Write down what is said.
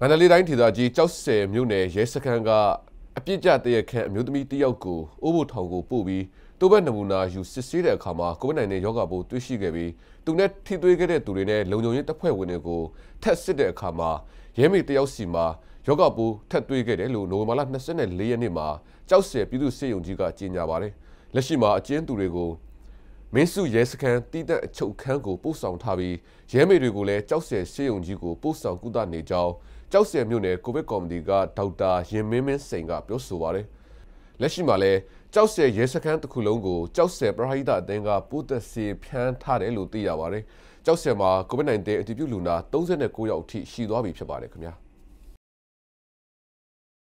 မန္တလေးတိုင်းဒေသကြီးကြောက်စဲမြို့နယ်ရဲစခန်းကအပြစ်ကြတရခန့်အမျိုးသမီးတယောက်ကိုအိုးဘိုထောင်ကိုပို့ပြီးတိုးဘက်နမူနာယူစစ်ဆေးတဲ့အခါမှာကိုဗစ် -19 ရောဂါပိုးတွေ့ရှိခဲ့ပြီးသူနဲ့ထိတွေ့ခဲ့တဲ့သူတွေနဲ့လုံခြုံရေးတပ်ဖွဲ့ဝင်တွေကိုထပ်စစ်တဲ့အခါမှာရဲမေတယောက်စီမှာ ရောဂါပိုးထပ်တွေ့ခဲ့တယ်လို့နိုဝင်ဘာလ24ရက်နေ့မှာကြောက်စဲပြည်သူ့စစ်ရုံးကြီးကကြေညာပါတယ်။လက်ရှိမှာအကျဉ်းသူတွေကိုမင်းစုရဲစခန်းတီးတန့်အချုပ်ခန်းကိုပို့ဆောင်ထားပြီးရဲမေတွေကိုလည်းကြောက်စဲစစ်ရုံကြီးကိုပို့ဆောင်ကုသနေကြောင်းကြောက်စရမြို့နယ်ကိုဗစ်ကော်မတီကဒေါက်တာရင်မင်းမင်းစိန်ကပြောဆိုပါတယ်။လက်ရှိမှာလည်းကြောက်စရရဲစခန်းတစ်ခုလုံးကိုကြောက်စရပရဟိတအသင်းကပိုးသက်စီဖျန်းထားတယ်လို့သိရပါတယ်။ကြောက်စရမှာကိုဗစ် -19 အတည်ပြုလူနာ39ယောက်အထိရှိသွားပြီဖြစ်ပါတယ်ခင်ဗျာ။